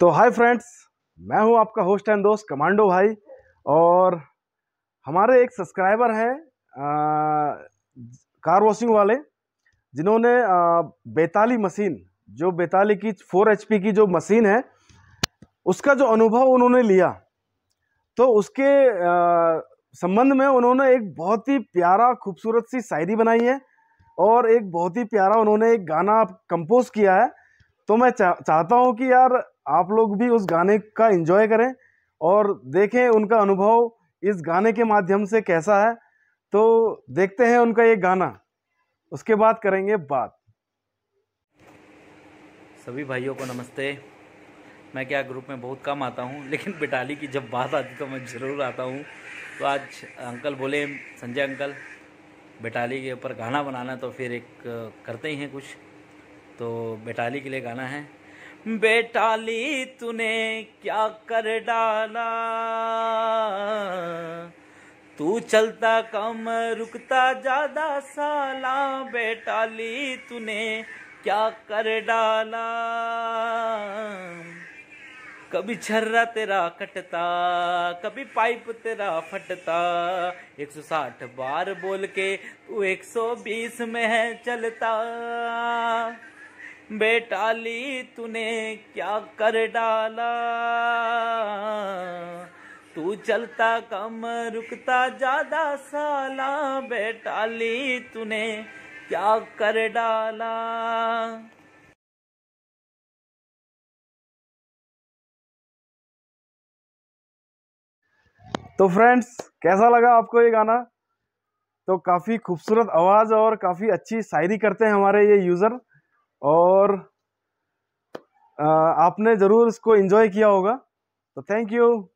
तो hi friends मैं हूं आपका होस्ट एंड दोस्त कमांडो भाई और हमारे एक सब्सक्राइबर हैं कार वॉशिंग वाले जिन्होंने बेताली मशीन जो बेताली की फोर एच की जो मशीन है उसका जो अनुभव उन्होंने लिया तो उसके संबंध में उन्होंने एक बहुत ही प्यारा खूबसूरत सी शायरी बनाई है और एक बहुत ही प्यारा उन्होंने एक गाना कंपोज किया है तो मैं चा, चाहता हूँ कि यार आप लोग भी उस गाने का इंजॉय करें और देखें उनका अनुभव इस गाने के माध्यम से कैसा है तो देखते हैं उनका ये गाना उसके बाद करेंगे बात सभी भाइयों को नमस्ते मैं क्या ग्रुप में बहुत कम आता हूँ लेकिन बिटाली की जब बात आती तो मैं ज़रूर आता हूँ तो आज अंकल बोले संजय अंकल बिटाली के ऊपर गाना बनाना तो फिर एक करते ही हैं कुछ तो बिटाली के लिए गाना है बेटा ली तूने क्या कर डाला तू चलता कम रुकता ज्यादा साला बेटा ली तूने क्या कर डाला कभी छर्रा तेरा कटता कभी पाइप तेरा फटता 160 बार बोल के तू 120 में है चलता बेटा ली तूने क्या कर डाला तू चलता कम रुकता ज्यादा साला बेटा ली तूने क्या कर डाला तो फ्रेंड्स कैसा लगा आपको ये गाना तो काफ़ी खूबसूरत आवाज़ और काफ़ी अच्छी शायरी करते हैं हमारे ये यूज़र और आपने ज़रूर इसको इन्जॉय किया होगा तो थैंक यू